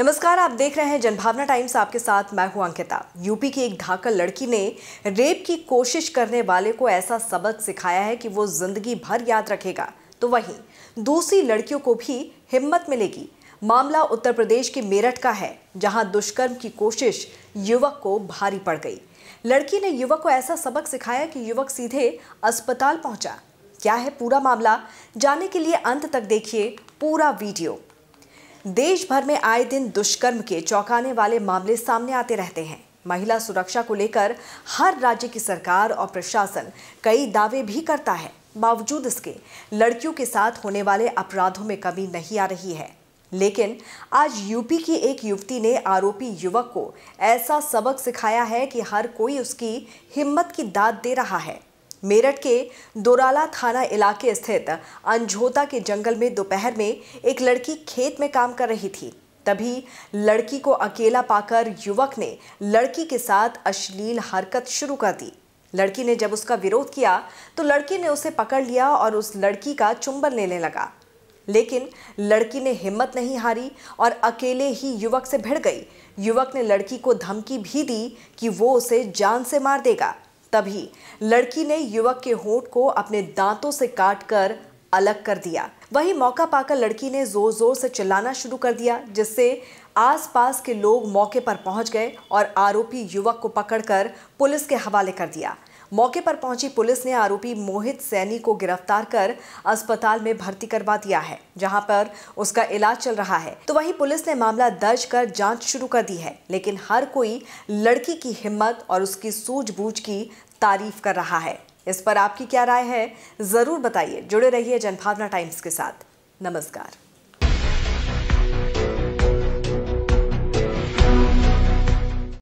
नमस्कार आप देख रहे हैं जनभावना टाइम्स आपके साथ मैं हूं अंकिता यूपी की एक ढाकर लड़की ने रेप की कोशिश करने वाले को ऐसा सबक सिखाया है कि वो जिंदगी भर याद रखेगा तो वहीं दूसरी लड़कियों को भी हिम्मत मिलेगी मामला उत्तर प्रदेश के मेरठ का है जहां दुष्कर्म की कोशिश युवक को भारी पड़ गई लड़की ने युवक को ऐसा सबक सिखाया कि युवक सीधे अस्पताल पहुंचा क्या है पूरा मामला जाने के लिए अंत तक देखिए पूरा वीडियो देश भर में आए दिन दुष्कर्म के चौंकाने वाले मामले सामने आते रहते हैं महिला सुरक्षा को लेकर हर राज्य की सरकार और प्रशासन कई दावे भी करता है बावजूद इसके लड़कियों के साथ होने वाले अपराधों में कमी नहीं आ रही है लेकिन आज यूपी की एक युवती ने आरोपी युवक को ऐसा सबक सिखाया है कि हर कोई उसकी हिम्मत की दाद दे रहा है मेरठ के दोराला थाना इलाके स्थित अंझोता के जंगल में दोपहर में एक लड़की खेत में काम कर रही थी तभी लड़की को अकेला पाकर युवक ने लड़की के साथ अश्लील हरकत शुरू कर दी लड़की ने जब उसका विरोध किया तो लड़की ने उसे पकड़ लिया और उस लड़की का चुंबन लेने लगा लेकिन लड़की ने हिम्मत नहीं हारी और अकेले ही युवक से भिड़ गई युवक ने लड़की को धमकी भी दी कि वो उसे जान से मार देगा तभी लड़की ने युवक के होठ को अपने दांतों से काट कर अलग कर दिया वही मौका पाकर लड़की ने जोर जोर से चिल्लाना शुरू कर दिया जिससे आसपास के लोग मौके पर पहुंच गए और आरोपी युवक को पकड़कर पुलिस के हवाले कर दिया मौके पर पहुंची पुलिस ने आरोपी मोहित सैनी को गिरफ्तार कर अस्पताल में भर्ती करवा दिया है जहां पर उसका इलाज चल रहा है तो वहीं पुलिस ने मामला दर्ज कर जांच शुरू कर दी है लेकिन हर कोई लड़की की हिम्मत और उसकी सूझबूझ की तारीफ कर रहा है इस पर आपकी क्या राय है जरूर बताइए जुड़े रहिए जनभावना टाइम्स के साथ नमस्कार